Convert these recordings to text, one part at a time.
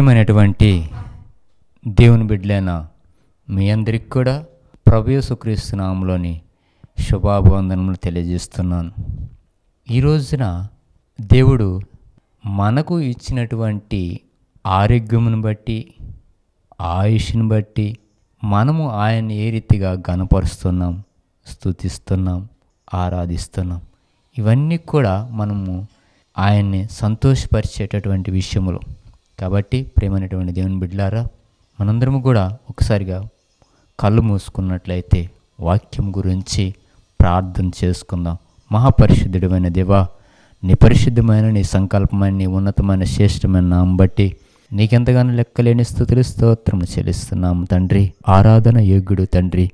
ప్రియమైనటువంటి దేవుని బిడ్డలైన మీ అందరికి కూడా ప్రభు నామంలోని శుభాభివందనములు తెలియజేస్తున్నాను ఈ రోజున దేవుడు మనకు ఇచ్చినటువంటి ఆరోగ్యమును బట్టి ఆయుష్ని బట్టి మనము ఆయన ఏ రీతిగా గనపరుస్తున్నాం స్థుతిస్తున్నాం ఆరాధిస్తున్నాం ఇవన్నీ కూడా మనము ఆయన్ని సంతోషపరిచేటటువంటి విషయములు కాబట్టి ప్రేమైనటువంటి దేవుని బిడ్లారా మనందరము కూడా ఒకసారిగా కళ్ళు మూసుకున్నట్లయితే వాక్యం గురించి ప్రార్థన చేసుకుందాం మహాపరిశుద్ధుడమైన దేవ నీ పరిశుద్ధమైన నీ సంకల్పమైన నీ ఉన్నతమైన శ్రేష్టమైన నామం బట్టి నీకెంతగానో లెక్కలేని స్థుతులు స్తోత్రం చెల్లిస్తున్నాము తండ్రి ఆరాధన యోగ్యుడు తండ్రి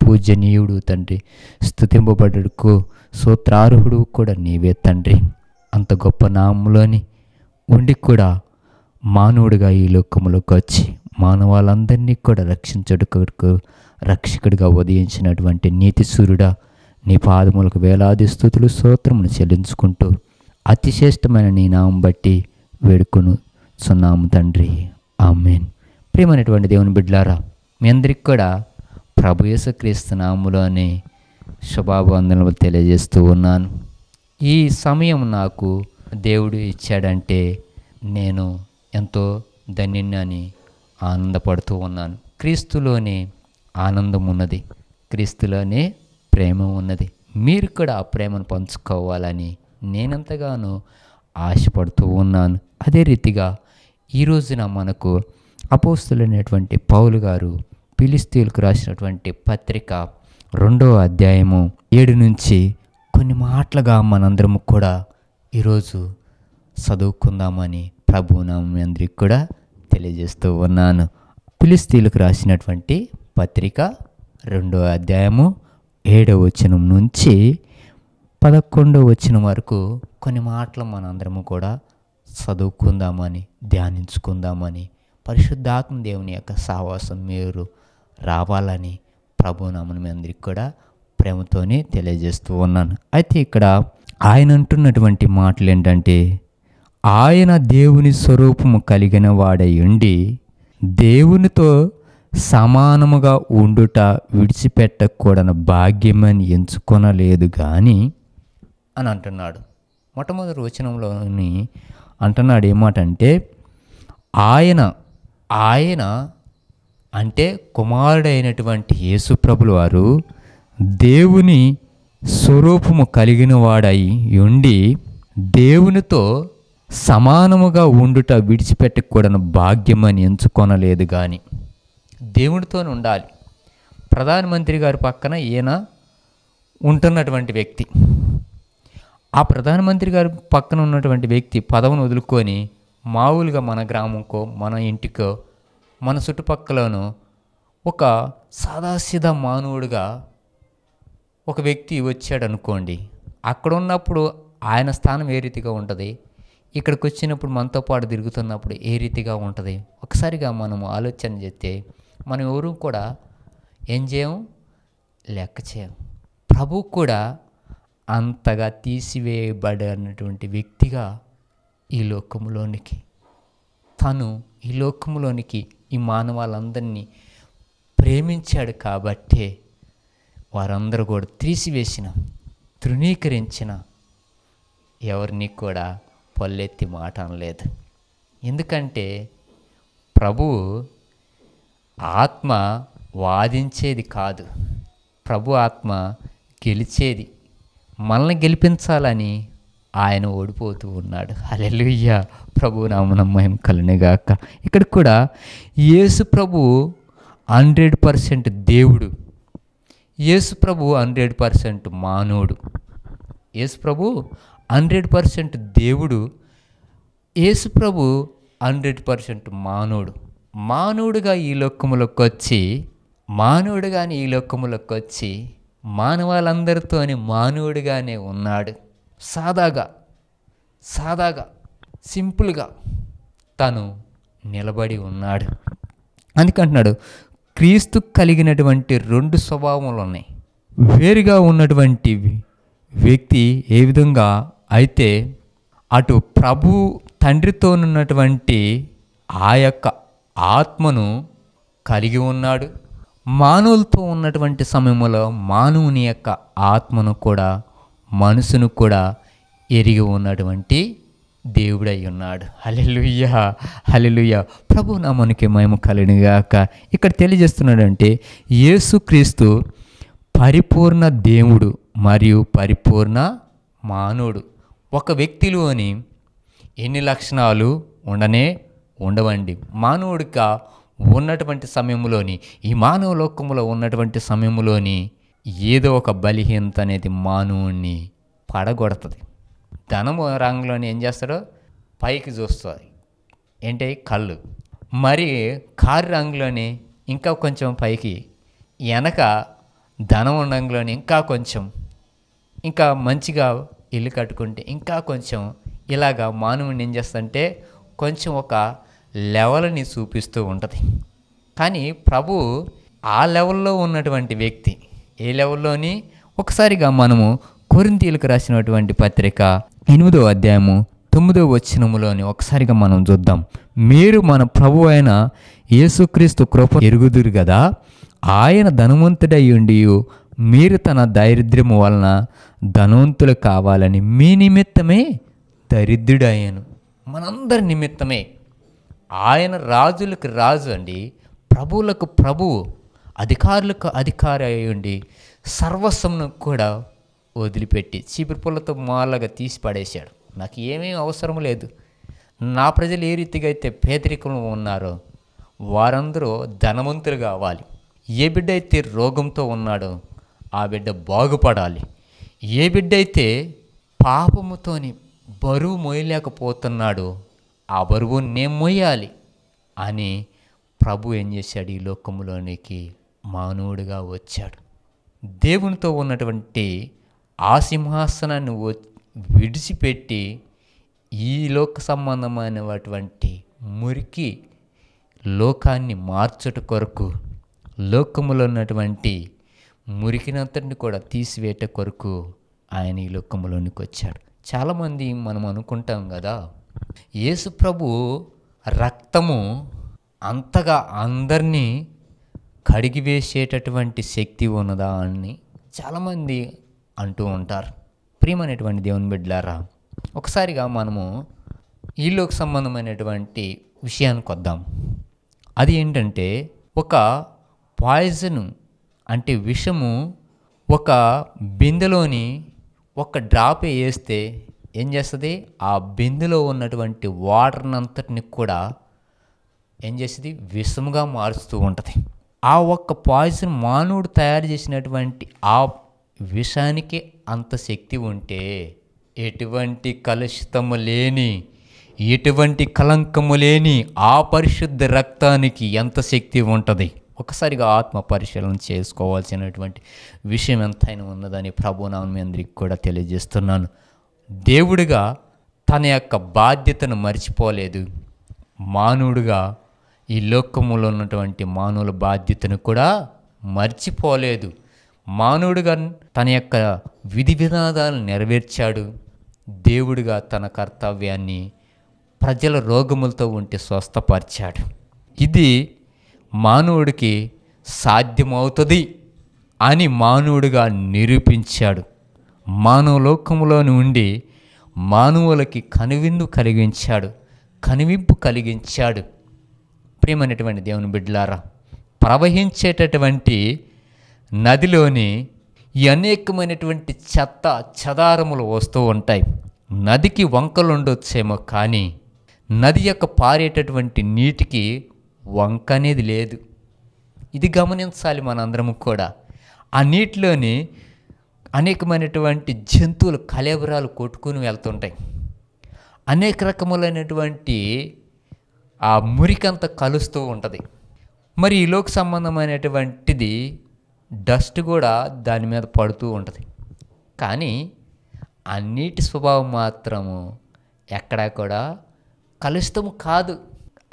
పూజనీయుడు తండ్రి స్థుతింపబడుకు సూత్రార్హుడు కూడా నీవే తండ్రి అంత గొప్ప నామంలోని ఉండి కూడా మానవుడిగా ఈ లోకములోకి వచ్చి మానవాళ్ళందరినీ కూడా రక్షించడుకు రక్షకుడిగా ఉదయించినటువంటి నీతి సూర్యుడా నీ పాదములకు వేలాది స్థుతులు స్తోత్రమును చెల్లించుకుంటూ అతిశ్రేష్టమైన నీ నామం బట్టి వేడుకును సున్నాము తండ్రి ఆమెన్ ప్రియమైనటువంటి దేవుని బిడ్లారా మీ అందరికి కూడా ప్రభు యేసుక్రీస్తు నాములోనే శుభాభివందనలు తెలియజేస్తూ ఉన్నాను ఈ సమయం నాకు దేవుడు ఇచ్చాడంటే నేను ఎంతో ధన్యాన్ని ఆనందపడుతూ ఉన్నాను క్రీస్తులోనే ఆనందం ఉన్నది క్రీస్తులోనే ప్రేమ ఉన్నది మీరు కూడా ఆ ప్రేమను పంచుకోవాలని నేనంతగానో ఆశపడుతూ ఉన్నాను అదే రీతిగా ఈ రోజున మనకు అపోస్తులైనటువంటి పౌలు గారు పిలిస్తీలకు రాసినటువంటి పత్రిక రెండో అధ్యాయము ఏడు నుంచి కొన్ని మాటలుగా మనందరము కూడా ఈరోజు చదువుకుందామని ప్రభునాం అందరికి కూడా తెలియజేస్తూ ఉన్నాను పిలిస్తీలకు రాసినటువంటి పత్రిక రెండో అధ్యాయము ఏడవ వచనం నుంచి పదకొండవ వచనం వరకు కొన్ని మాటలు మనందరము కూడా చదువుకుందామని ధ్యానించుకుందామని పరిశుద్ధాత్మ దేవుని యొక్క సహవాసం మీరు రావాలని ప్రభునామని మీ అందరికి కూడా ప్రేమతోనే తెలియజేస్తూ ఉన్నాను అయితే ఇక్కడ ఆయన అంటున్నటువంటి మాటలు ఏంటంటే ఆయన దేవుని స్వరూపము కలిగిన వాడై ఉండి దేవునితో సమానముగా ఉండుట విడిచిపెట్టకూడని భాగ్యమని ఎంచుకొనలేదు కానీ అని అంటున్నాడు మొట్టమొదటి వచనంలోని అంటున్నాడు ఏమాటంటే ఆయన ఆయన అంటే కుమారుడైనటువంటి యేసుప్రభుల వారు దేవుని స్వరూపము కలిగిన వాడై ఉండి దేవునితో సమానముగా ఉండుట విడిచిపెట్టకూడని భాగ్యమని ఎంచుకొనలేదు కానీ దేవుడితో ఉండాలి ప్రధానమంత్రి గారి పక్కన ఈయన ఉంటున్నటువంటి వ్యక్తి ఆ ప్రధానమంత్రి గారి పక్కన ఉన్నటువంటి వ్యక్తి పదవిని వదులుకొని మామూలుగా మన గ్రామంకో మన ఇంటికో మన చుట్టుపక్కలనో ఒక సాదాసీదా మానవుడిగా ఒక వ్యక్తి వచ్చాడు అనుకోండి అక్కడ ఉన్నప్పుడు ఆయన స్థానం ఏ రీతిగా ఉంటుంది ఇక్కడికి వచ్చినప్పుడు మనతో పాటు తిరుగుతున్నప్పుడు ఏ రీతిగా ఉంటుంది ఒకసారిగా మనము ఆలోచన చేస్తే మనం ఎవరు కూడా ఏం చేయం లెక్క చేయం ప్రభు కూడా అంతగా తీసివేయబడినటువంటి వ్యక్తిగా ఈ లోకంలోనికి తను ఈ లోకంలోనికి ఈ మానవాళ్ళందరినీ ప్రేమించాడు కాబట్టే వారందరూ కూడా తీసివేసిన తృణీకరించిన ఎవరిని కూడా పల్లెత్తి మాట అనలేదు ఎందుకంటే ప్రభు ఆత్మ వాదించేది కాదు ప్రభు ఆత్మ గెలిచేది మనల్ని గెలిపించాలని ఆయన ఓడిపోతూ ఉన్నాడు అలెలుయ్య ప్రభు నామనమ్మయం మహిమ కలనిగాక ఇక్కడ కూడా యేసు ప్రభు హండ్రెడ్ పర్సెంట్ దేవుడు యేసు ప్రభు హండ్రెడ్ పర్సెంట్ మానవుడు యేసు ప్రభు హండ్రెడ్ పర్సెంట్ దేవుడు యేసుప్రభు హండ్రెడ్ పర్సెంట్ మానవుడు మానవుడుగా ఈ లోకములకు వచ్చి మానవుడుగానే ఈ లోకములకు వచ్చి మానవాళ్ళందరితోనే మానవుడిగానే ఉన్నాడు సాదాగా సాదాగా సింపుల్గా తను నిలబడి ఉన్నాడు అందుకంటున్నాడు క్రీస్తు కలిగినటువంటి రెండు స్వభావములు ఉన్నాయి వేరుగా ఉన్నటువంటి వ్యక్తి ఏ విధంగా అయితే అటు ప్రభు తండ్రితోనున్నటువంటి ఆ యొక్క ఆత్మను కలిగి ఉన్నాడు మానవులతో ఉన్నటువంటి సమయంలో మానవుని యొక్క ఆత్మను కూడా మనసును కూడా ఎరిగి ఉన్నటువంటి దేవుడై ఉన్నాడు హలెలుయ్య హలెలుయ్య ప్రభు మనకి మేము కలిగాక ఇక్కడ తెలియజేస్తున్నాడంటే యేసుక్రీస్తు పరిపూర్ణ దేవుడు మరియు పరిపూర్ణ మానవుడు ఒక వ్యక్తిలోని ఎన్ని లక్షణాలు ఉండనే ఉండవండి మానవుడిగా ఉన్నటువంటి సమయంలోని ఈ మానవ లోకంలో ఉన్నటువంటి సమయంలోని ఏదో ఒక బలహీనత అనేది మానవుణ్ణి పడగొడుతుంది ధనము రంగంలోని ఏం చేస్తాడో పైకి చూస్తుంది ఏంటి కళ్ళు మరి కారు రంగులోని ఇంకా కొంచెం పైకి వెనక ధనం రంగులోని ఇంకా కొంచెం ఇంకా మంచిగా ఇల్లు కట్టుకుంటే ఇంకా కొంచెం ఇలాగా మానవుని ఏం చేస్తుంటే కొంచెం ఒక లెవెల్ని చూపిస్తూ ఉంటుంది కానీ ప్రభు ఆ లెవెల్లో ఉన్నటువంటి వ్యక్తి ఏ లెవెల్లోని ఒకసారిగా మనము కొరింతీలకు రాసినటువంటి పత్రిక ఎనిమిదో అధ్యాయము తొమ్మిదో వచ్చినములోని ఒకసారిగా మనం చూద్దాం మీరు మన ప్రభు అయిన యేసుక్రీస్తు కృప ఎరుగుదురు కదా ఆయన ధనవంతుడయ్యుండి మీరు తన దారిద్ర్యము వలన ధనవంతులు కావాలని మీ నిమిత్తమే దరిద్రుడయ్యాను మనందరి నిమిత్తమే ఆయన రాజులకు రాజు అండి ప్రభువులకు ప్రభువు అధికారులకు అధికారి అయ్యండి సర్వస్వంను కూడా వదిలిపెట్టి చీపురు పుల్లతో మాలగా తీసి పడేశాడు నాకు ఏమేమి అవసరం లేదు నా ప్రజలు ఏ రీతిగా అయితే పేదరికంలో ఉన్నారో వారందరూ ధనవంతులు కావాలి ఏ బిడ్డ అయితే రోగంతో ఉన్నాడో ఆ బిడ్డ బాగుపడాలి ఏ బిడ్డ అయితే పాపముతోని బరువు మోయలేకపోతున్నాడు ఆ బరువు నేను మోయాలి అని ప్రభు ఏం చేశాడు ఈ లోకంలోనికి మానవుడిగా వచ్చాడు దేవునితో ఉన్నటువంటి ఆ సింహాసనాన్ని విడిచిపెట్టి ఈ లోక సంబంధమైనటువంటి మురికి లోకాన్ని మార్చుట కొరకు లోకములో ఉన్నటువంటి మురికినంతటిని కూడా తీసివేట కొరకు ఆయన ఈ లోకంలోనికి వచ్చాడు చాలామంది మనం అనుకుంటాం కదా యేసు ప్రభు రక్తము అంతగా అందరినీ కడిగివేసేటటువంటి శక్తి ఉన్నదా అని చాలామంది అంటూ ఉంటారు ప్రియమైనటువంటి దేవుని బిడ్డలారా ఒకసారిగా మనము ఈలోకి సంబంధమైనటువంటి విషయానికి వద్దాం అది ఏంటంటే ఒక పాయిజన్ అంటే విషము ఒక బిందెలోని ఒక డ్రాప్ వేస్తే ఏం చేస్తుంది ఆ బిందెలో ఉన్నటువంటి వాటర్ అంతటిని కూడా ఏం చేస్తుంది విషముగా మారుస్తూ ఉంటుంది ఆ ఒక్క పాయిజన్ మానవుడు తయారు చేసినటువంటి ఆ విషానికి అంత శక్తి ఉంటే ఎటువంటి కలుషితము లేని ఎటువంటి కలంకము లేని ఆ పరిశుద్ధ రక్తానికి ఎంత శక్తి ఉంటుంది ఒకసారిగా ఆత్మ పరిశీలన చేసుకోవాల్సినటువంటి విషయం ఎంతైనా ఉన్నదని ప్రభునామని అందరికి కూడా తెలియజేస్తున్నాను దేవుడిగా తన యొక్క బాధ్యతను మర్చిపోలేదు మానవుడుగా ఈ లోకములో ఉన్నటువంటి మానవుల బాధ్యతను కూడా మర్చిపోలేదు మానవుడుగా తన యొక్క విధి విధానాలు నెరవేర్చాడు దేవుడిగా తన కర్తవ్యాన్ని ప్రజల రోగములతో ఉంటే స్వస్థపరిచాడు ఇది మానవుడికి సాధ్యమవుతుంది అని మానవుడిగా నిరూపించాడు మానవలోకంలోని ఉండి మానవులకి కనువిందు కలిగించాడు కనువింపు కలిగించాడు ప్రేమైనటువంటి దేవుని బిడ్డలారా ప్రవహించేటటువంటి నదిలోని ఈ అనేకమైనటువంటి చెత్త చెదారములు వస్తూ ఉంటాయి నదికి వంకలు ఉండొచ్చేమో కానీ నది యొక్క పారేటటువంటి నీటికి వంక అనేది లేదు ఇది గమనించాలి మనందరము కూడా ఆ నీటిలోని అనేకమైనటువంటి జంతువులు కలేబరాలు కొట్టుకుని వెళ్తుంటాయి అనేక రకములైనటువంటి ఆ మురికంతా కలుస్తూ ఉంటుంది మరి ఈ లోకి సంబంధమైనటువంటిది డస్ట్ కూడా దాని మీద పడుతూ ఉంటుంది కానీ అన్నిటి స్వభావం మాత్రము ఎక్కడా కూడా కలుషితం కాదు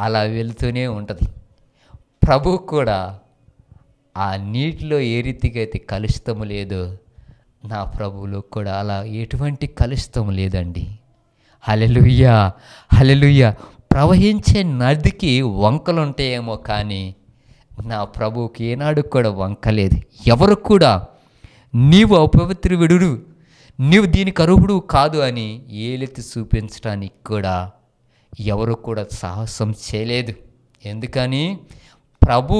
అలా వెళ్తూనే ఉంటుంది ప్రభు కూడా ఆ నీటిలో ఏ రీతిగా అయితే కలుషితము లేదో నా ప్రభువులో కూడా అలా ఎటువంటి కలుషితం లేదండి హలెలుయ్య హలెలుయ్య ప్రవహించే నదికి వంకలు ఉంటాయేమో కానీ నా ప్రభువుకి ఏనాడు కూడా వంకలేదు ఎవరు కూడా నీవు అపవిత్ర నీవు దీనికి అర్హుడు కాదు అని ఏలెత్తి చూపించడానికి కూడా ఎవరు కూడా సాహసం చేయలేదు ఎందుకని ప్రభు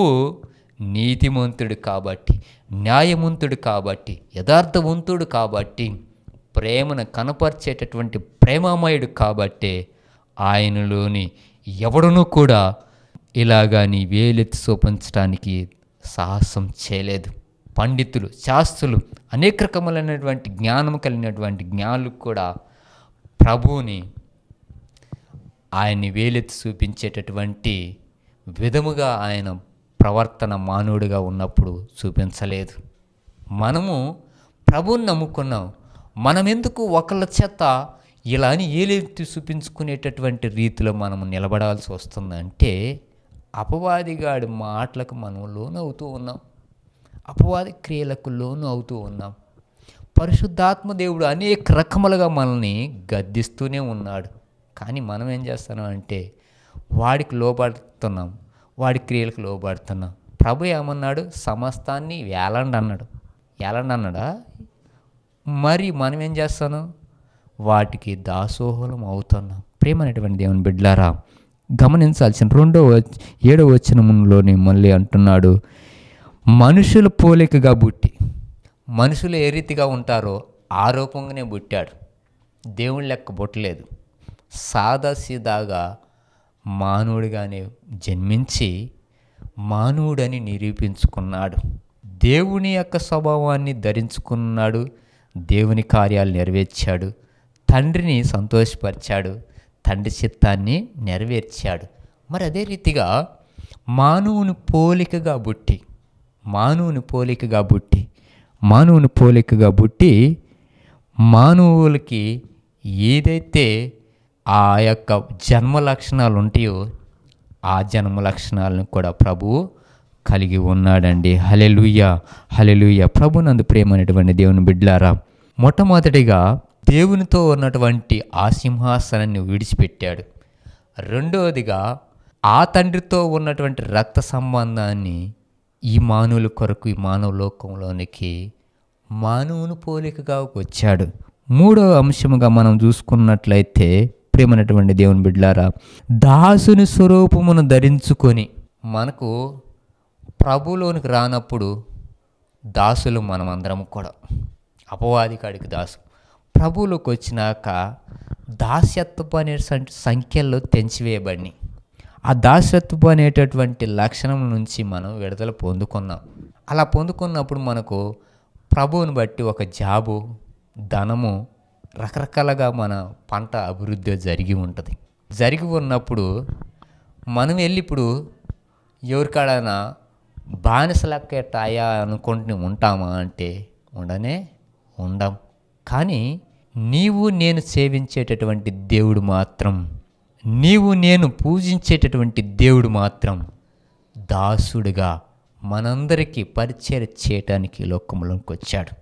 నీతిమంతుడు కాబట్టి న్యాయవంతుడు కాబట్టి యథార్థవంతుడు కాబట్టి ప్రేమను కనపరిచేటటువంటి ప్రేమమయుడు కాబట్టే ఆయనలోని ఎవడనూ కూడా ఇలాగా నీ వేలెత్తి చూపించడానికి సాహసం చేయలేదు పండితులు శాస్త్రులు అనేక రకములైనటువంటి జ్ఞానం కలిగినటువంటి జ్ఞానులు కూడా ప్రభువుని ఆయన్ని వేలెత్తి చూపించేటటువంటి విధముగా ఆయన ప్రవర్తన మానవుడిగా ఉన్నప్పుడు చూపించలేదు మనము ప్రభుని నమ్ముకున్నాం మనం ఎందుకు ఒకళ్ళ చేత ఇలా అని ఏలెత్తి చూపించుకునేటటువంటి రీతిలో మనం నిలబడాల్సి వస్తుందంటే అపవాదిగాడి మాటలకు మనం లోను అవుతూ ఉన్నాం అపవాది క్రియలకు లోను అవుతూ ఉన్నాం పరిశుద్ధాత్మ దేవుడు అనేక రకములుగా మనల్ని గద్దిస్తూనే ఉన్నాడు కానీ మనం ఏం చేస్తున్నాం అంటే వాడికి లోబడుతున్నాం వాడి క్రియలకు లోబడుతున్నాం ప్రభు ఏమన్నాడు సమస్తాన్ని వేలండి అన్నాడు వేలండి అన్నాడా మరి మనం ఏం చేస్తాను వాటికి దాసోహలం అవుతున్నాం ప్రేమ అనేటువంటి దేవుని బిడ్లారా గమనించాల్సిన రెండో ఏడవ వచనంలోని మళ్ళీ అంటున్నాడు మనుషుల పోలికగా బుట్టి మనుషులు ఏ రీతిగా ఉంటారో ఆ రూపంగానే బుట్టాడు దేవుని లెక్క బుట్టలేదు సాదాసీదాగా మానవుడిగానే జన్మించి మానవుడని నిరూపించుకున్నాడు దేవుని యొక్క స్వభావాన్ని ధరించుకున్నాడు దేవుని కార్యాలు నెరవేర్చాడు తండ్రిని సంతోషపరిచాడు తండ్రి చిత్తాన్ని నెరవేర్చాడు మరి అదే రీతిగా మానవుని పోలికగా బుట్టి మానవుని పోలికగా బుట్టి మానవుని పోలికగా బుట్టి మానవులకి ఏదైతే ఆ యొక్క జన్మ లక్షణాలు ఉంటాయో ఆ జన్మ లక్షణాలను కూడా ప్రభువు కలిగి ఉన్నాడండి హలెలుయ్య ప్రభు ప్రభునందు ప్రేమ అనేటువంటి దేవుని బిడ్లారా మొట్టమొదటిగా దేవునితో ఉన్నటువంటి ఆ సింహాసనాన్ని విడిచిపెట్టాడు రెండవదిగా ఆ తండ్రితో ఉన్నటువంటి రక్త సంబంధాన్ని ఈ మానవుల కొరకు ఈ మానవ లోకంలోనికి మానవుని పోలికగా వచ్చాడు మూడవ అంశముగా మనం చూసుకున్నట్లయితే ప్రియమైనటువంటి దేవుని బిడ్డారా దాసుని స్వరూపమును ధరించుకొని మనకు ప్రభులోనికి రానప్పుడు దాసులు మనమందరం కూడా అపవాది కాడికి దాసు ప్రభువులోకి వచ్చినాక దాస్యత్వపు అనే సంఖ్యల్లో తెంచివేయబడినాయి ఆ దాస్యత్వపు అనేటటువంటి లక్షణం నుంచి మనం విడుదల పొందుకున్నాం అలా పొందుకున్నప్పుడు మనకు ప్రభువుని బట్టి ఒక జాబు ధనము రకరకాలుగా మన పంట అభివృద్ధి జరిగి ఉంటుంది జరిగి ఉన్నప్పుడు మనం వెళ్ళి ఇప్పుడు ఎవరికాడైనా బానిస లెక్క టాయా అనుకుంటూ ఉంటామా అంటే ఉండనే ఉండం కానీ నీవు నేను సేవించేటటువంటి దేవుడు మాత్రం నీవు నేను పూజించేటటువంటి దేవుడు మాత్రం దాసుడుగా మనందరికీ పరిచయం చేయటానికి లోకంలోకి వచ్చాడు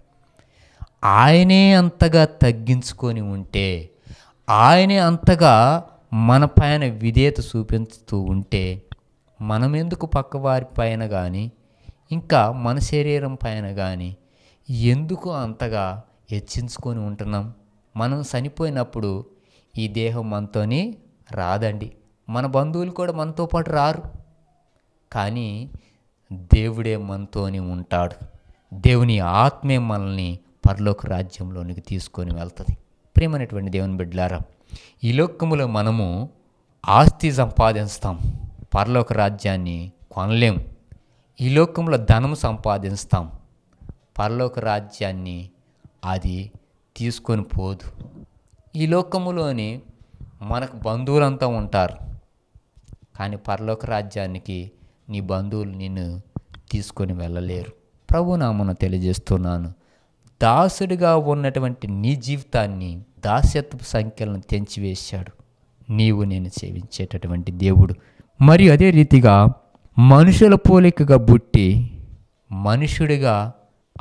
ఆయనే అంతగా తగ్గించుకొని ఉంటే ఆయనే అంతగా మన పైన విధేయత చూపించుతూ ఉంటే మనం ఎందుకు పక్కవారి పైన కానీ ఇంకా మన శరీరం పైన కానీ ఎందుకు అంతగా హెచ్చించుకొని ఉంటున్నాం మనం చనిపోయినప్పుడు ఈ దేహం మనతోని రాదండి మన బంధువులు కూడా మనతో పాటు రారు కానీ దేవుడే మనతోని ఉంటాడు దేవుని ఆత్మే మనల్ని పరలోక రాజ్యంలోనికి తీసుకొని వెళ్తుంది ప్రేమైనటువంటి దేవుని బిడ్డలారా ఈ లోకములో మనము ఆస్తి సంపాదిస్తాం పరలోక రాజ్యాన్ని కొనలేము ఈ లోకంలో ధనం సంపాదిస్తాం పరలోక రాజ్యాన్ని అది తీసుకొని పోదు ఈ లోకములోని మనకు బంధువులంతా ఉంటారు కానీ పరలోక రాజ్యానికి నీ బంధువులు నిన్ను తీసుకొని వెళ్ళలేరు ప్రభునామను తెలియజేస్తున్నాను దాసుడిగా ఉన్నటువంటి నీ జీవితాన్ని దాస్యత్వ సంఖ్యలను తెంచివేశాడు నీవు నేను సేవించేటటువంటి దేవుడు మరి అదే రీతిగా మనుషుల పోలికగా బుట్టి మనుషుడిగా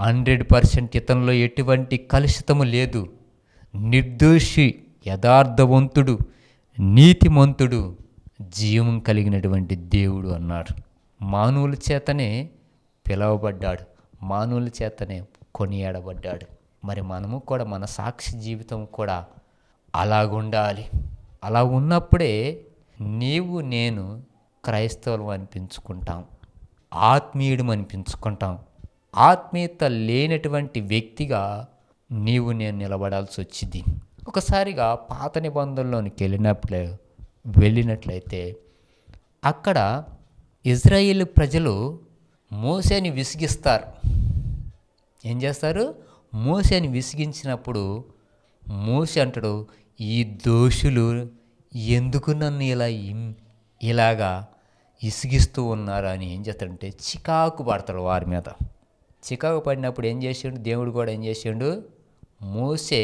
హండ్రెడ్ పర్సెంట్ ఇతనిలో ఎటువంటి కలుషితము లేదు నిర్దోషి యథార్థవంతుడు నీతిమంతుడు జీవం కలిగినటువంటి దేవుడు అన్నాడు మానవుల చేతనే పిలవబడ్డాడు మానవుల చేతనే కొనియాడబడ్డాడు మరి మనము కూడా మన సాక్షి జీవితం కూడా అలాగుండాలి అలా ఉన్నప్పుడే నీవు నేను క్రైస్తవులు అనిపించుకుంటాం ఆత్మీయుడు అనిపించుకుంటాం ఆత్మీయత లేనటువంటి వ్యక్తిగా నీవు నేను నిలబడాల్సి వచ్చింది ఒకసారిగా పాత నిబంధనలోనికి వెళ్ళినప్పుడే వెళ్ళినట్లయితే అక్కడ ఇజ్రాయేల్ ప్రజలు మోసేని విసిగిస్తారు ఏం చేస్తారు మోసని విసిగించినప్పుడు మోస అంటాడు ఈ దోషులు ఎందుకు నన్ను ఇలా ఇలాగా ఇసిగిస్తూ ఉన్నారు అని ఏం చేస్తాడంటే చికాకు పడతాడు వారి మీద చికాకు పడినప్పుడు ఏం చేసిండు దేవుడు కూడా ఏం చేసిండు మోసే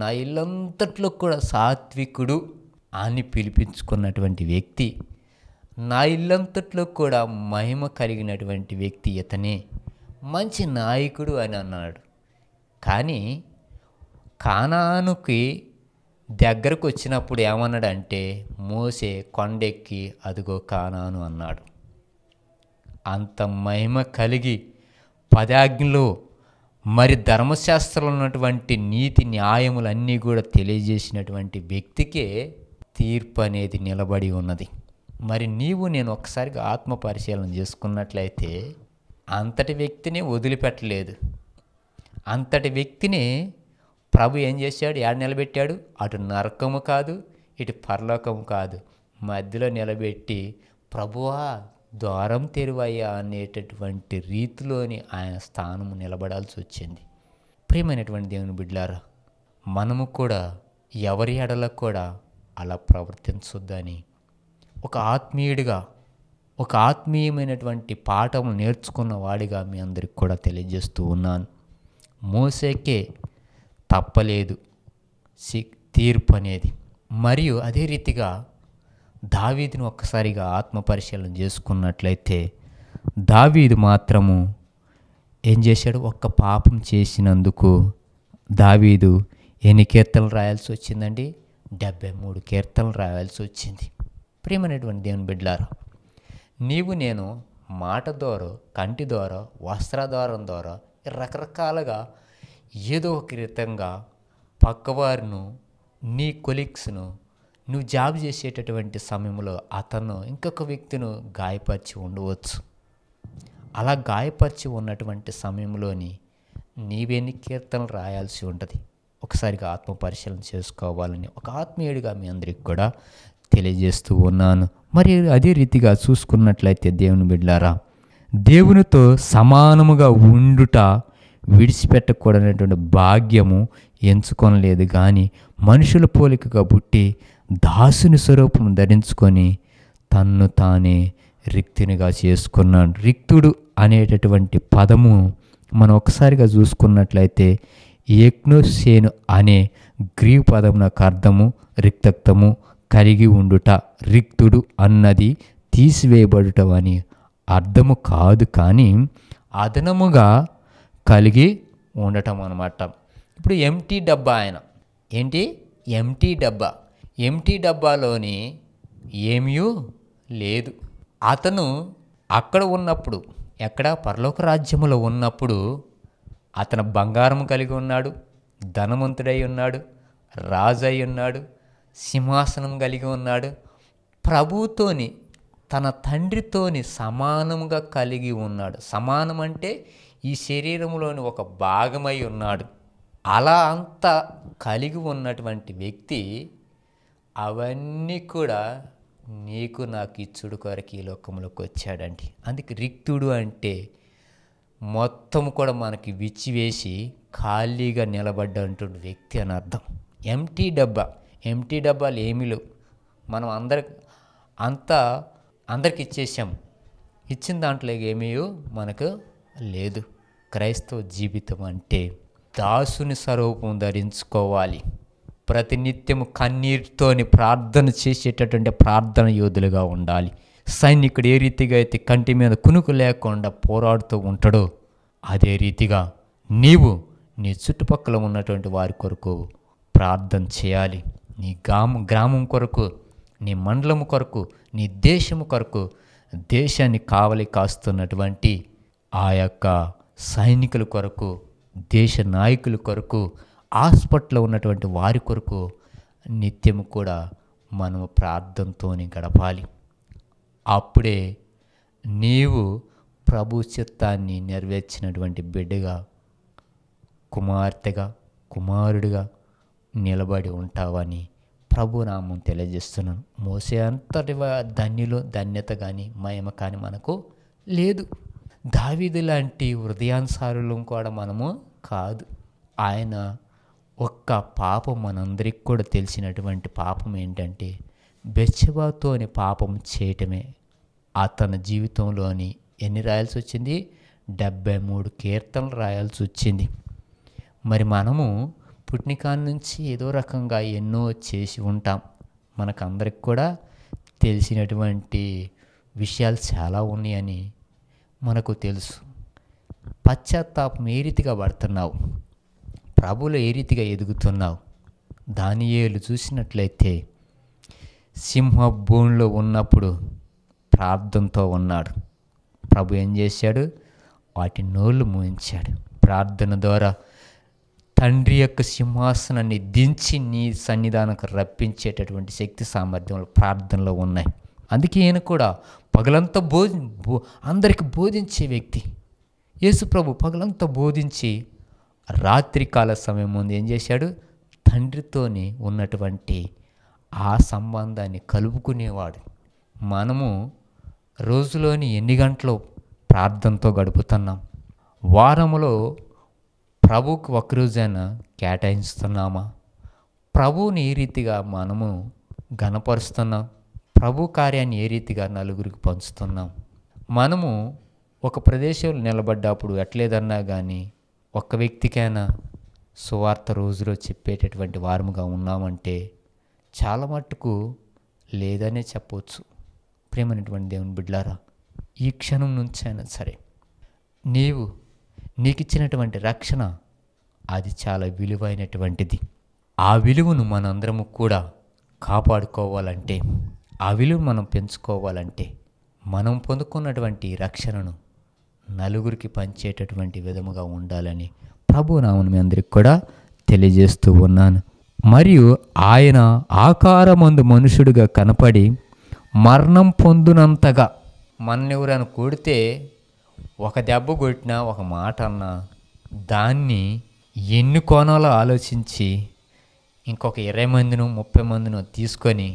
నా ఇల్లంతట్లో కూడా సాత్వికుడు అని పిలిపించుకున్నటువంటి వ్యక్తి నా ఇల్లంతట్లో కూడా మహిమ కలిగినటువంటి వ్యక్తి ఇతనే మంచి నాయకుడు అని అన్నాడు కానీ కానానుకి దగ్గరకు వచ్చినప్పుడు ఏమన్నాడంటే మోసే కొండెక్కి అదిగో కానాను అన్నాడు అంత మహిమ కలిగి పదాజ్ఞలు మరి ధర్మశాస్త్రంలో ఉన్నటువంటి నీతి న్యాయములన్నీ కూడా తెలియజేసినటువంటి వ్యక్తికే తీర్పు అనేది నిలబడి ఉన్నది మరి నీవు నేను ఒకసారిగా ఆత్మ పరిశీలన చేసుకున్నట్లయితే అంతటి వ్యక్తిని వదిలిపెట్టలేదు అంతటి వ్యక్తిని ప్రభు ఏం చేశాడు ఏడ నిలబెట్టాడు అటు నరకము కాదు ఇటు పరలోకము కాదు మధ్యలో నిలబెట్టి ప్రభువా ద్వారం తెరువయ్యా అనేటటువంటి రీతిలోని ఆయన స్థానము నిలబడాల్సి వచ్చింది ప్రియమైనటువంటి దేవుని బిడ్లారా మనము కూడా ఎవరి ఎడలకు కూడా అలా ప్రవర్తించొద్దని ఒక ఆత్మీయుడిగా ఒక ఆత్మీయమైనటువంటి పాఠం నేర్చుకున్న వాడిగా మీ అందరికి కూడా తెలియజేస్తూ ఉన్నాను మోసేకే తప్పలేదు తీర్పు అనేది మరియు అదే రీతిగా దావీదిని ఒక్కసారిగా ఆత్మ పరిశీలన చేసుకున్నట్లయితే దావీదు మాత్రము ఏం చేశాడు ఒక్క పాపం చేసినందుకు దావీదు ఎన్ని కీర్తనలు రాయాల్సి వచ్చిందండి డెబ్బై మూడు కీర్తనలు రాయాల్సి వచ్చింది ప్రియమైనటువంటి దేవుని బిడ్డలారా నీవు నేను మాట ద్వారా కంటి ద్వారా వస్త్రధారం ద్వారా రకరకాలుగా ఏదో ఒక క్రితంగా పక్కవారును నీ కొలీగ్స్ను నువ్వు జాబ్ చేసేటటువంటి సమయంలో అతను ఇంకొక వ్యక్తిను గాయపరిచి ఉండవచ్చు అలా గాయపరిచి ఉన్నటువంటి సమయంలోని నీవేని కీర్తనలు రాయాల్సి ఉంటుంది ఒకసారిగా ఆత్మ పరిశీలన చేసుకోవాలని ఒక ఆత్మీయుడిగా మీ అందరికి కూడా తెలియజేస్తూ ఉన్నాను మరి అదే రీతిగా చూసుకున్నట్లయితే దేవుని బిడ్డారా దేవునితో సమానముగా ఉండుట విడిచిపెట్టకూడనటువంటి భాగ్యము ఎంచుకొనలేదు కానీ మనుషుల పోలికగా పుట్టి దాసుని స్వరూపం ధరించుకొని తన్ను తానే రిక్తినిగా చేసుకున్నాడు రిక్తుడు అనేటటువంటి పదము మనం ఒకసారిగా చూసుకున్నట్లయితే యజ్ఞోసేను అనే గ్రీవ్ పదం నాకు అర్థము రిక్తక్తము కలిగి ఉండుట రిక్తుడు అన్నది తీసివేయబడుటం అని అర్థము కాదు కానీ అదనముగా కలిగి ఉండటం అనమాట ఇప్పుడు ఎంటీ డబ్బా ఆయన ఏంటి ఎంటీ డబ్బా ఎంటీ డబ్బాలోని ఏమీ లేదు అతను అక్కడ ఉన్నప్పుడు ఎక్కడ పరలోక రాజ్యములో ఉన్నప్పుడు అతను బంగారం కలిగి ఉన్నాడు ధనవంతుడై ఉన్నాడు రాజు అయి ఉన్నాడు సింహాసనం కలిగి ఉన్నాడు ప్రభుతోని తన తండ్రితోని సమానంగా కలిగి ఉన్నాడు సమానం అంటే ఈ శరీరంలోని ఒక భాగమై ఉన్నాడు అలా అంత కలిగి ఉన్నటువంటి వ్యక్తి అవన్నీ కూడా నీకు నాకు ఇచ్చుడు కొరకు ఈ లోకంలోకి వచ్చాడండి అందుకే రిక్తుడు అంటే మొత్తం కూడా మనకి విచ్చివేసి ఖాళీగా నిలబడ్డంటు వ్యక్తి అని అర్థం ఎంటీ డబ్బా ఎంటీ డబ్బాలు ఏమీ లేవు మనం అందరి అంతా అందరికి ఇచ్చేసాం ఇచ్చిన దాంట్లో ఏమీ మనకు లేదు క్రైస్తవ జీవితం అంటే దాసుని స్వరూపం ధరించుకోవాలి ప్రతినిత్యము కన్నీరుతోని ప్రార్థన చేసేటటువంటి ప్రార్థన యోధులుగా ఉండాలి సైనికుడు ఏ రీతిగా అయితే కంటి మీద కునుకు లేకుండా పోరాడుతూ ఉంటాడో అదే రీతిగా నీవు నీ చుట్టుపక్కల ఉన్నటువంటి వారి కొరకు ప్రార్థన చేయాలి నీ గ్రామం గ్రామం కొరకు నీ మండలం కొరకు నీ దేశము కొరకు దేశాన్ని కావలి కాస్తున్నటువంటి ఆ యొక్క సైనికుల కొరకు దేశ నాయకుల కొరకు హాస్పిటల్లో ఉన్నటువంటి వారి కొరకు నిత్యము కూడా మనము ప్రార్థనతోనే గడపాలి అప్పుడే నీవు ప్రభు చిత్తాన్ని నెరవేర్చినటువంటి బిడ్డగా కుమార్తెగా కుమారుడిగా నిలబడి ఉంటావని ప్రభునామం తెలియజేస్తున్నాను మోసే అంతటి ధన్యులు ధన్యత కానీ మహిమ కానీ మనకు లేదు దావిది లాంటి హృదయానుసారులు కూడా మనము కాదు ఆయన ఒక్క పాపం మనందరికి కూడా తెలిసినటువంటి పాపం ఏంటంటే బెచ్చబాతోని పాపం చేయటమే అతని జీవితంలోని ఎన్ని రాయాల్సి వచ్చింది డెబ్బై మూడు కీర్తనలు రాయాల్సి వచ్చింది మరి మనము పుట్టినకాడ నుంచి ఏదో రకంగా ఎన్నో చేసి ఉంటాం మనకందరికి కూడా తెలిసినటువంటి విషయాలు చాలా ఉన్నాయని మనకు తెలుసు పశ్చాత్తాపం ఏ రీతిగా పడుతున్నావు ప్రభులు ఏ రీతిగా ఎదుగుతున్నావు దాని ఏళ్ళు చూసినట్లయితే సింహ భూమిలో ఉన్నప్పుడు ప్రార్థనతో ఉన్నాడు ప్రభు ఏం చేశాడు వాటి నోళ్ళు మూయించాడు ప్రార్థన ద్వారా తండ్రి యొక్క సింహాసనాన్ని దించి నీ సన్నిధానకు రప్పించేటటువంటి శక్తి సామర్థ్యం ప్రార్థనలో ఉన్నాయి అందుకే ఈయన కూడా పగలంతా బోధి బో అందరికి బోధించే వ్యక్తి యేసుప్రభు పగలంతా బోధించి రాత్రికాల సమయం ముందు ఏం చేశాడు తండ్రితోనే ఉన్నటువంటి ఆ సంబంధాన్ని కలుపుకునేవాడు మనము రోజులోని ఎన్ని గంటలు ప్రార్థనతో గడుపుతున్నాం వారములో ప్రభుకు ఒక రోజైనా కేటాయిస్తున్నామా ప్రభువుని ఏ రీతిగా మనము గణపరుస్తున్నాం ప్రభు కార్యాన్ని ఏ రీతిగా నలుగురికి పంచుతున్నాం మనము ఒక ప్రదేశంలో నిలబడ్డప్పుడు ఎట్లేదన్నా కానీ ఒక్క వ్యక్తికైనా సువార్త రోజులో చెప్పేటటువంటి వారముగా ఉన్నామంటే చాలా మట్టుకు లేదనే చెప్పవచ్చు ప్రేమైనటువంటి దేవుని బిడ్లారా ఈ క్షణం నుంచైనా సరే నీవు నీకు ఇచ్చినటువంటి రక్షణ అది చాలా విలువైనటువంటిది ఆ విలువను మనందరము కూడా కాపాడుకోవాలంటే ఆ విలువ మనం పెంచుకోవాలంటే మనం పొందుకున్నటువంటి రక్షణను నలుగురికి పంచేటటువంటి విధముగా ఉండాలని ప్రభు నామని మీ అందరికి కూడా తెలియజేస్తూ ఉన్నాను మరియు ఆయన ఆకారమందు మనుషుడుగా కనపడి మరణం పొందునంతగా ఎవరైనా కొడితే ఒక దెబ్బ కొట్టినా ఒక మాట అన్నా దాన్ని ఎన్ని కోణాలో ఆలోచించి ఇంకొక ఇరవై మందిను ముప్పై మందిను తీసుకొని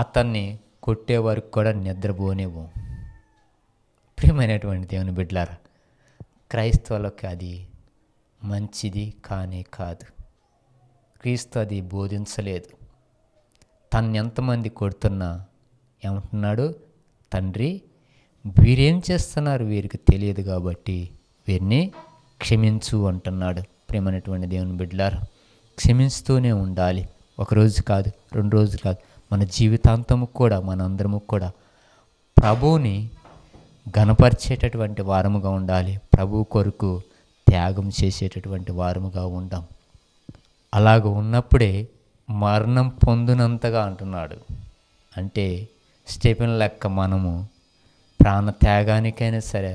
అతన్ని కొట్టే వరకు కూడా నిద్రపోనేవు ప్రియమైనటువంటి దేవుని బిడ్డలారా క్రైస్తవులకు అది మంచిది కానీ కాదు క్రీస్తు అది బోధించలేదు తన్ని ఎంతమంది కొడుతున్నా ఏమంటున్నాడు తండ్రి వీరేం చేస్తున్నారు వీరికి తెలియదు కాబట్టి వీరిని క్షమించు అంటున్నాడు ప్రేమైనటువంటి దేవుని బిడ్డలారు క్షమిస్తూనే ఉండాలి ఒకరోజు కాదు రెండు రోజులు కాదు మన జీవితాంతము కూడా మనందరము కూడా ప్రభువుని గనపరిచేటటువంటి వారముగా ఉండాలి ప్రభు కొరకు త్యాగం చేసేటటువంటి వారముగా ఉండం అలాగ ఉన్నప్పుడే మరణం పొందినంతగా అంటున్నాడు అంటే స్టెఫెన్ లెక్క మనము ప్రాణ త్యాగానికైనా సరే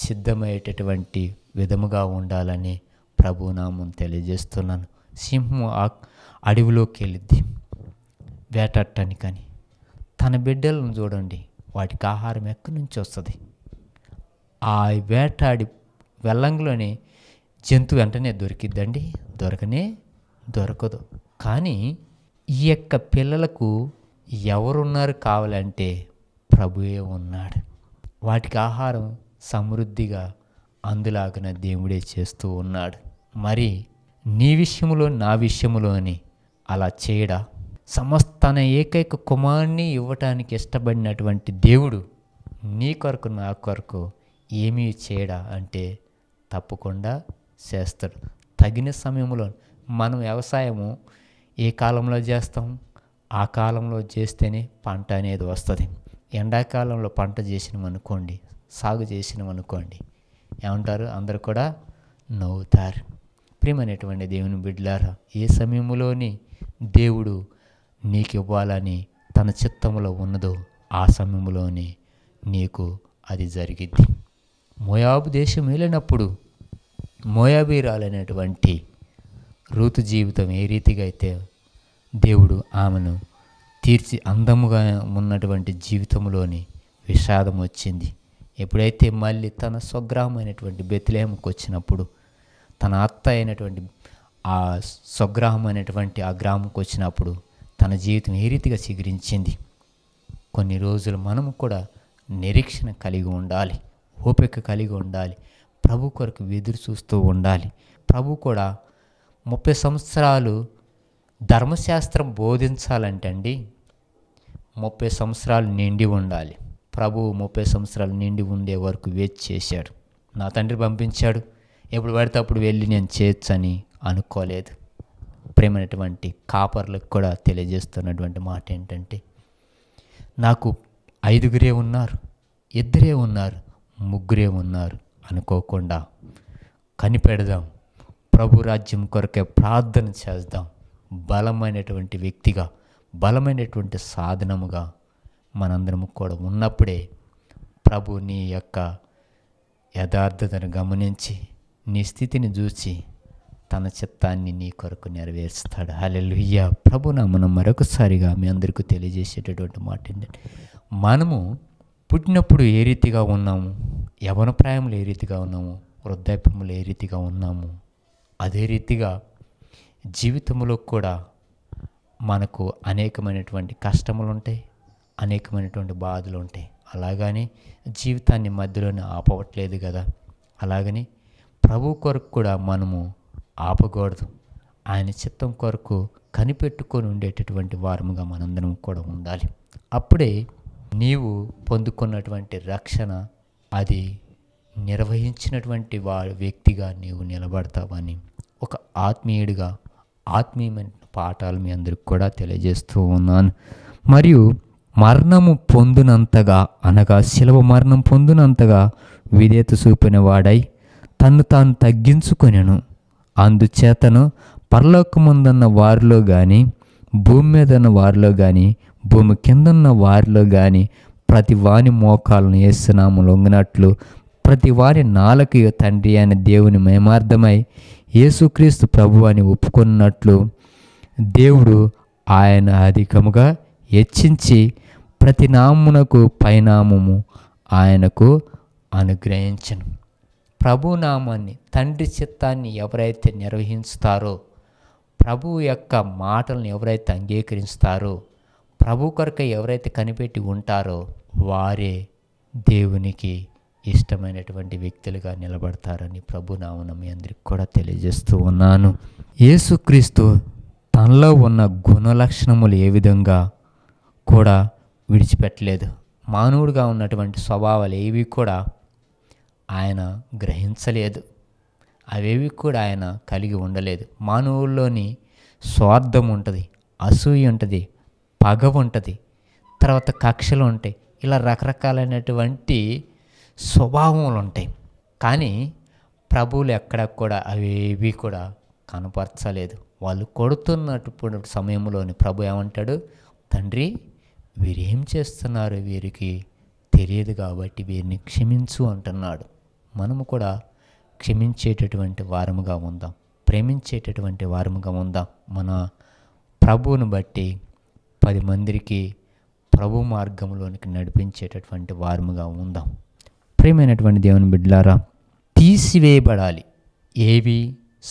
సిద్ధమయ్యేటటువంటి విధముగా ఉండాలని ప్రభునామం తెలియజేస్తున్నాను సింహం ఆ అడవిలోకి వెళ్ళిద్ది వేటాడటానికని తన బిడ్డలను చూడండి వాటికి ఆహారం ఎక్కడి నుంచి వస్తుంది ఆ వేటాడి వెళ్ళంగిలోనే జంతువు వెంటనే దొరికిద్దండి దొరకనే దొరకదు కానీ ఈ యొక్క పిల్లలకు ఎవరున్నారు కావాలంటే ప్రభుయే ఉన్నాడు వాటికి ఆహారం సమృద్ధిగా అందులాగిన దేవుడే చేస్తూ ఉన్నాడు మరి నీ విషయంలో నా విషయంలోని అలా చేయడా సమస్త తన ఏకైక కుమారుణ్ణి ఇవ్వటానికి ఇష్టపడినటువంటి దేవుడు నీ కొరకు నా కొరకు ఏమీ చేయడా అంటే తప్పకుండా చేస్తాడు తగిన సమయంలో మనం వ్యవసాయము ఏ కాలంలో చేస్తాం ఆ కాలంలో చేస్తేనే పంట అనేది వస్తుంది ఎండాకాలంలో పంట చేసినాం అనుకోండి సాగు చేసినాం అనుకోండి ఏమంటారు అందరు కూడా నవ్వుతారు ప్రియమైనటువంటి దేవుని బిడ్డలారా ఏ సమయంలోని దేవుడు నీకు ఇవ్వాలని తన చిత్తంలో ఉన్నదో ఆ సమయంలోనే నీకు అది జరిగిద్ది మోయాబు దేశం వెళ్ళినప్పుడు మోయాబీరాలనేటువంటి ఋతు జీవితం ఏ రీతిగా అయితే దేవుడు ఆమెను తీర్చి అందముగా ఉన్నటువంటి జీవితంలోని విషాదం వచ్చింది ఎప్పుడైతే మళ్ళీ తన స్వగ్రాహమైనటువంటి బెతిలేముకు వచ్చినప్పుడు తన అత్త అయినటువంటి ఆ అనేటువంటి ఆ గ్రామంకి వచ్చినప్పుడు తన జీవితం ఏ రీతిగా చిగురించింది కొన్ని రోజులు మనము కూడా నిరీక్షణ కలిగి ఉండాలి ఓపిక కలిగి ఉండాలి ప్రభు కొరకు ఎదురు చూస్తూ ఉండాలి ప్రభు కూడా ముప్పై సంవత్సరాలు ధర్మశాస్త్రం బోధించాలంటే అండి ముప్పై సంవత్సరాలు నిండి ఉండాలి ప్రభు ముప్పై సంవత్సరాలు నిండి ఉండే వరకు వేచి చేశాడు నా తండ్రి పంపించాడు ఎప్పుడు పడితే అప్పుడు వెళ్ళి నేను చేయొచ్చని అనుకోలేదు ప్రేమైనటువంటి కాపర్లకు కూడా తెలియజేస్తున్నటువంటి మాట ఏంటంటే నాకు ఐదుగురే ఉన్నారు ఇద్దరే ఉన్నారు ముగ్గురే ఉన్నారు అనుకోకుండా కనిపెడదాం ప్రభు రాజ్యం కొరకే ప్రార్థన చేద్దాం బలమైనటువంటి వ్యక్తిగా బలమైనటువంటి సాధనముగా మనందరము కూడా ఉన్నప్పుడే ప్రభు నీ యొక్క యథార్థతను గమనించి నీ స్థితిని చూచి తన చిత్తాన్ని నీ కొరకు నెరవేరుస్తాడు హలెలుయ్య ప్రభు మనం మరొకసారిగా మీ అందరికీ తెలియజేసేటటువంటి మాట ఏంటంటే మనము పుట్టినప్పుడు ఏ రీతిగా ఉన్నాము యవన ఏ రీతిగా ఉన్నాము వృద్ధాప్యములు ఏ రీతిగా ఉన్నాము అదే రీతిగా జీవితంలో కూడా మనకు అనేకమైనటువంటి కష్టములు ఉంటాయి అనేకమైనటువంటి బాధలు ఉంటాయి అలాగని జీవితాన్ని మధ్యలోనే ఆపవట్లేదు కదా అలాగని ప్రభు కొరకు కూడా మనము ఆపకూడదు ఆయన చిత్తం కొరకు కనిపెట్టుకొని ఉండేటటువంటి వారముగా మనందరం కూడా ఉండాలి అప్పుడే నీవు పొందుకున్నటువంటి రక్షణ అది నిర్వహించినటువంటి వా వ్యక్తిగా నీవు నిలబడతావని ఒక ఆత్మీయుడిగా ఆత్మీయమైన పాఠాలు మీ అందరికి కూడా తెలియజేస్తూ ఉన్నాను మరియు మరణము పొందినంతగా అనగా శిలవ మరణం పొందినంతగా విధేత చూపిన వాడై తను తాను తగ్గించుకొనెను అందుచేతను పరలోకముందన్న వారిలో కానీ భూమి మీద ఉన్న వారిలో కానీ భూమి కిందన్న వారిలో కానీ ప్రతి వాని మోకాలను వేస్తున్నాము లొంగినట్లు ప్రతి వారి నాలుక తండ్రి అనే దేవుని మేమార్థమై యేసుక్రీస్తు ప్రభు అని ఒప్పుకున్నట్లు దేవుడు ఆయన అధికముగా హెచ్చించి ప్రతి నామునకు పైనామము ఆయనకు అనుగ్రహించను ప్రభునామాన్ని తండ్రి చిత్తాన్ని ఎవరైతే నిర్వహిస్తారో ప్రభు యొక్క మాటలను ఎవరైతే అంగీకరిస్తారో ప్రభు కొరకు ఎవరైతే కనిపెట్టి ఉంటారో వారే దేవునికి ఇష్టమైనటువంటి వ్యక్తులుగా నిలబడతారని ప్రభునామన మీ అందరికి కూడా తెలియజేస్తూ ఉన్నాను యేసుక్రీస్తు తనలో ఉన్న గుణలక్షణములు ఏ విధంగా కూడా విడిచిపెట్టలేదు మానవుడిగా ఉన్నటువంటి స్వభావాలు ఏవి కూడా ఆయన గ్రహించలేదు అవేవి కూడా ఆయన కలిగి ఉండలేదు మానవుల్లోని స్వార్థం ఉంటుంది అసూయ ఉంటుంది పగ ఉంటుంది తర్వాత కక్షలు ఉంటాయి ఇలా రకరకాలైనటువంటి స్వభావములు ఉంటాయి కానీ ప్రభువులు ఎక్కడ కూడా అవేవి కూడా కనపరచలేదు వాళ్ళు కొడుతున్నటువంటి సమయంలోని ప్రభు ఏమంటాడు తండ్రి వీరేం చేస్తున్నారు వీరికి తెలియదు కాబట్టి వీరిని క్షమించు అంటున్నాడు మనము కూడా క్షమించేటటువంటి వారముగా ఉందాం ప్రేమించేటటువంటి వారముగా ఉందాం మన ప్రభువును బట్టి పది మందికి ప్రభు మార్గంలోనికి నడిపించేటటువంటి వారముగా ఉందాం ప్రియమైనటువంటి దేవుని బిడ్డలారా తీసివేయబడాలి ఏవి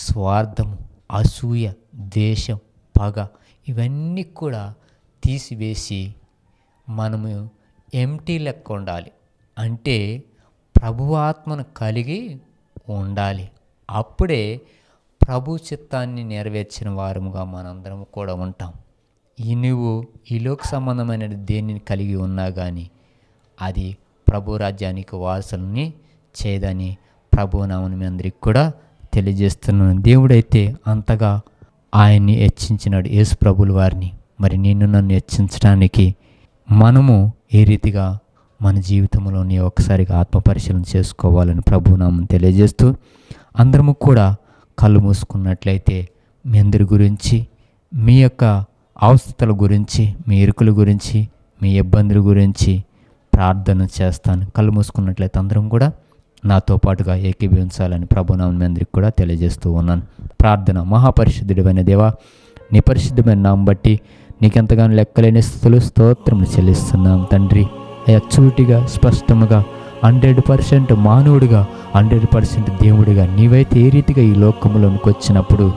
స్వార్థము అసూయ ద్వేషం పగ ఇవన్నీ కూడా తీసివేసి మనము ఎంటీ లెక్క ఉండాలి అంటే ప్రభువాత్మను కలిగి ఉండాలి అప్పుడే ప్రభు చిత్తాన్ని నెరవేర్చిన వారముగా మనందరం కూడా ఉంటాం ఈ నువ్వు ఈ లోక సంబంధమైన దేనిని కలిగి ఉన్నా కానీ అది ప్రభు రాజ్యానికి వారసులని చేయదని ప్రభునామని మీ అందరికి కూడా తెలియజేస్తున్నాను దేవుడైతే అంతగా ఆయన్ని హెచ్చించినాడు యేసు ప్రభులు వారిని మరి నిన్ను నన్ను హెచ్చించడానికి మనము ఏ రీతిగా మన జీవితంలోని ఒకసారిగా పరిశీలన చేసుకోవాలని ప్రభునామం తెలియజేస్తూ అందరము కూడా కళ్ళు మూసుకున్నట్లయితే మీ అందరి గురించి మీ యొక్క అవస్థల గురించి మీ ఎరుకుల గురించి మీ ఇబ్బందుల గురించి ప్రార్థన చేస్తాను కళ్ళు మూసుకున్నట్లయితే అందరం కూడా నాతో పాటుగా ఏకీభవించాలని ప్రభునామం మీ అందరికి కూడా తెలియజేస్తూ ఉన్నాను ప్రార్థన మహాపరిశుద్ధుడివైన దేవా నీ పరిశుద్ధమైన నామం బట్టి నీకెంతగానో లెక్కలేని స్థితులు స్తోత్రములు చెల్లిస్తున్నాం తండ్రి అయ్యా చూటిగా స్పష్టముగా హండ్రెడ్ పర్సెంట్ మానవుడిగా హండ్రెడ్ పర్సెంట్ దేవుడిగా నీవైతే ఏ రీతిగా ఈ లోకంలోనికి వచ్చినప్పుడు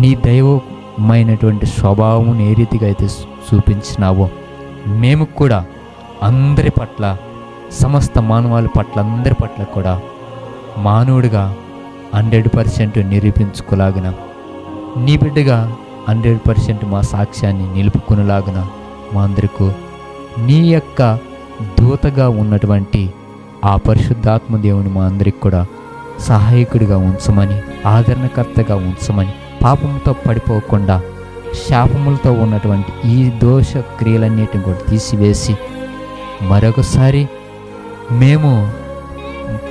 నీ దైవమైనటువంటి స్వభావం ఏ రీతిగా అయితే చూపించినావో మేము కూడా అందరి పట్ల సమస్త మానవాళి పట్ల అందరి పట్ల కూడా మానవుడిగా హండ్రెడ్ పర్సెంట్ నిరూపించుకోలాగిన నీ బిడ్డగా హండ్రెడ్ పర్సెంట్ మా సాక్ష్యాన్ని నిలుపుకునేలాగిన మా అందరికీ నీ యొక్క దూతగా ఉన్నటువంటి ఆ పరిశుద్ధాత్మ దేవుని మా అందరికి కూడా సహాయకుడిగా ఉంచమని ఆదరణకర్తగా ఉంచమని పాపంతో పడిపోకుండా శాపములతో ఉన్నటువంటి ఈ దోష క్రియలన్నిటిని కూడా తీసివేసి మరొకసారి మేము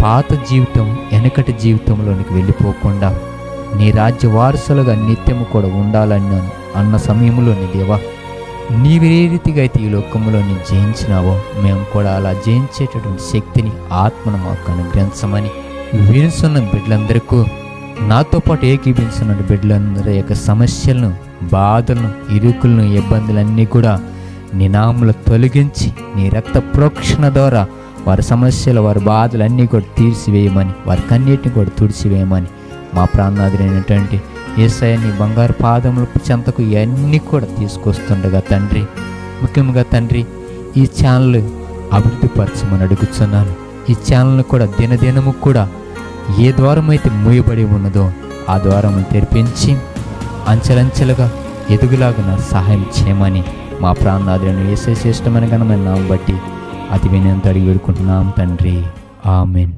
పాత జీవితం వెనకటి జీవితంలోనికి వెళ్ళిపోకుండా నీ రాజ్య వారసులుగా నిత్యము కూడా ఉండాలన్నాను అన్న సమయంలో నీ దేవా నీవే రీతిగా అయితే ఈ లోకంలో నీ జయించినావో మేము కూడా అలా జయించేటటువంటి శక్తిని ఆత్మను మాకు అనుగ్రహించమని వినుసున్న బిడ్డలందరికీ నాతో పాటు ఏకీభించిన బిడ్డలందరి యొక్క సమస్యలను బాధలను ఇరుకులను ఇబ్బందులన్నీ కూడా నినాములు తొలగించి నీ రక్త ప్రోక్షణ ద్వారా వారి సమస్యలు వారి బాధలు అన్నీ కూడా తీర్చివేయమని వారి కన్నిటిని కూడా తుడిచివేయమని మా ప్రాణాదులైనటువంటి ఏసఐ నీ బంగారు పాదముల చెంతకు ఇవన్నీ కూడా తీసుకొస్తుండగా తండ్రి ముఖ్యంగా తండ్రి ఈ ఛానల్ అభివృద్ధిపరచమని అడుగుతున్నాను ఈ ఛానల్ను కూడా దినదినము కూడా ఏ ద్వారం అయితే మూయబడి ఉన్నదో ఆ ద్వారము తెరిపించి అంచెలంచెలుగా ఎదుగులాగా సహాయం చేయమని మా ప్రాణాదులను ఏసే శ్రేష్టమైన ఘనమైన బట్టి అతి వినంత అడిగి వేడుకుంటున్నాం తండ్రి ఆమెన్